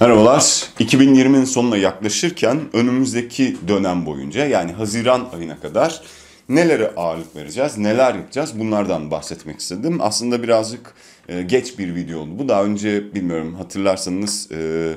Merhabalar. 2020'nin sonuna yaklaşırken önümüzdeki dönem boyunca yani Haziran ayına kadar nelere ağırlık vereceğiz, neler yapacağız bunlardan bahsetmek istedim. Aslında birazcık e, geç bir video oldu. Bu daha önce bilmiyorum hatırlarsanız e,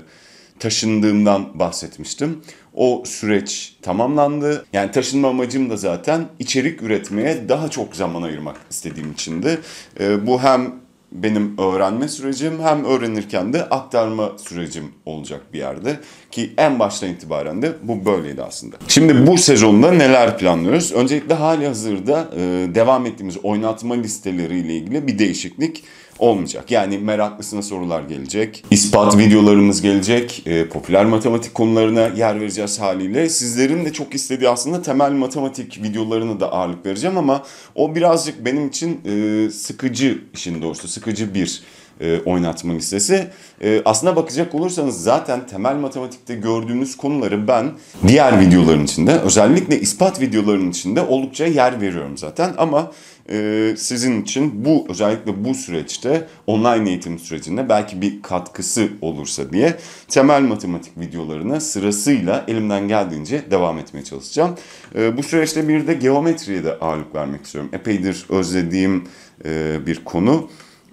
taşındığımdan bahsetmiştim. O süreç tamamlandı. Yani taşınma amacım da zaten içerik üretmeye daha çok zaman ayırmak istediğim içindi. E, bu hem benim öğrenme sürecim hem öğrenirken de aktarma sürecim olacak bir yerde. Ki en baştan itibaren de bu böyleydi aslında. Şimdi bu sezonda neler planlıyoruz? Öncelikle hali hazırda e, devam ettiğimiz oynatma listeleriyle ilgili bir değişiklik olmayacak. Yani meraklısına sorular gelecek, ispat videolarımız gelecek, e, popüler matematik konularına yer vereceğiz haliyle. Sizlerin de çok istediği aslında temel matematik videolarına da ağırlık vereceğim ama o birazcık benim için e, sıkıcı işin doğrusu, sıkıcı bir e, oynatma listesi. E, aslına bakacak olursanız zaten temel matematikte gördüğünüz konuları ben diğer videoların içinde özellikle ispat videolarının içinde oldukça yer veriyorum zaten ama e, sizin için bu özellikle bu süreçte online eğitim sürecinde belki bir katkısı olursa diye temel matematik videolarına sırasıyla elimden geldiğince devam etmeye çalışacağım. E, bu süreçte bir de geometriye de ağırlık vermek istiyorum. Epeydir özlediğim e, bir konu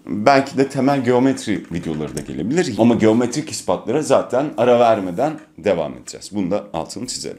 belki de temel geometri videoları da gelebilir. Ama geometrik ispatlara zaten ara vermeden devam edeceğiz. Bunu da altını çizelim.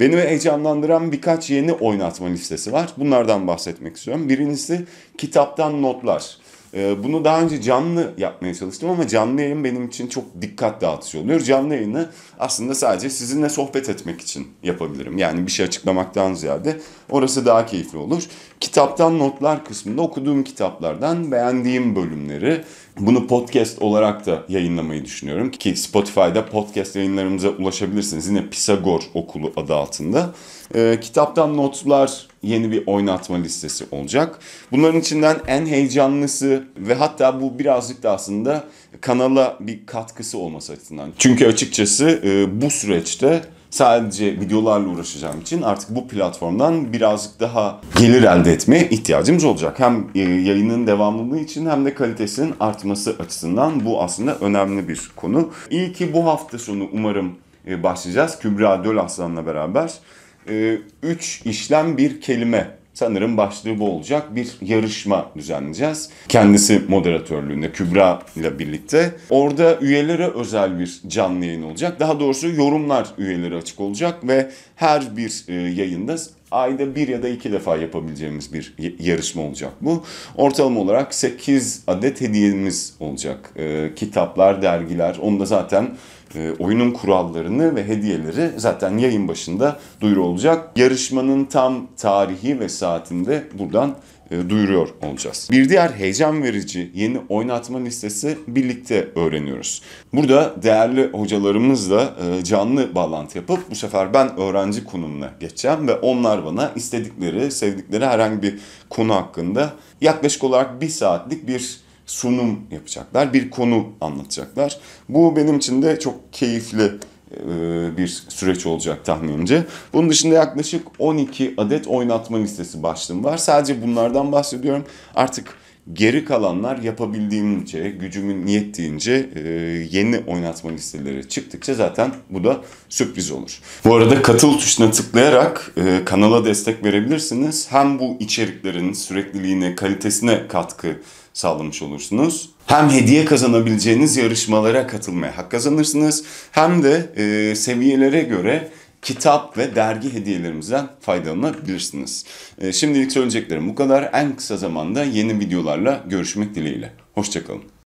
Beni heyecanlandıran birkaç yeni oynatma listesi var. Bunlardan bahsetmek istiyorum. Birincisi kitaptan notlar. Ee, bunu daha önce canlı yapmaya çalıştım ama canlı yayın benim için çok dikkat dağıtıcı oluyor. Canlı yayını aslında sadece sizinle sohbet etmek için yapabilirim. Yani bir şey açıklamaktan ziyade Orası daha keyifli olur. Kitaptan notlar kısmında okuduğum kitaplardan beğendiğim bölümleri bunu podcast olarak da yayınlamayı düşünüyorum ki Spotify'da podcast yayınlarımıza ulaşabilirsiniz. Yine Pisagor Okulu adı altında. E, kitaptan notlar yeni bir oynatma listesi olacak. Bunların içinden en heyecanlısı ve hatta bu birazcık da aslında kanala bir katkısı olması açısından. Çünkü açıkçası e, bu süreçte Sadece videolarla uğraşacağım için artık bu platformdan birazcık daha gelir elde etmeye ihtiyacımız olacak. Hem e, yayının devamlılığı için hem de kalitesinin artması açısından bu aslında önemli bir konu. İyi ki bu hafta sonu umarım e, başlayacağız. Kübra Döl Aslan'la beraber. E, üç işlem bir kelime sanırım başlığı bu olacak bir yarışma düzenleyeceğiz. Kendisi moderatörlüğünde Kübra ile birlikte. Orada üyelere özel bir canlı yayın olacak. Daha doğrusu yorumlar üyeleri açık olacak ve her bir e, yayında ayda bir ya da iki defa yapabileceğimiz bir yarışma olacak bu. Ortalama olarak 8 adet hediyemiz olacak. E, kitaplar, dergiler, onu da zaten e, oyunun kurallarını ve hediyeleri zaten yayın başında duyuru olacak. Yarışmanın tam tarihi ve saatinde buradan e, duyuruyor olacağız. Bir diğer heyecan verici yeni oynatma listesi birlikte öğreniyoruz. Burada değerli hocalarımızla e, canlı bağlantı yapıp bu sefer ben öğrenci konumuna geçeceğim ve onlar bana istedikleri, sevdikleri herhangi bir konu hakkında yaklaşık olarak bir saatlik bir sunum yapacaklar, bir konu anlatacaklar. Bu benim için de çok keyifli e, bir süreç olacak tahminimce. Bunun dışında yaklaşık 12 adet oynatma listesi başlığım var. Sadece bunlardan bahsediyorum. Artık geri kalanlar yapabildiğimce, gücümün yettiğince e, yeni oynatma listeleri çıktıkça zaten bu da sürpriz olur. Bu arada katıl tuşuna tıklayarak e, kanala destek verebilirsiniz. Hem bu içeriklerin sürekliliğine, kalitesine katkı sağlamış olursunuz. Hem hediye kazanabileceğiniz yarışmalara katılmaya hak kazanırsınız hem de e, seviyelere göre kitap ve dergi hediyelerimizden faydalanabilirsiniz. E, şimdilik söyleyeceklerim bu kadar. En kısa zamanda yeni videolarla görüşmek dileğiyle. Hoşçakalın.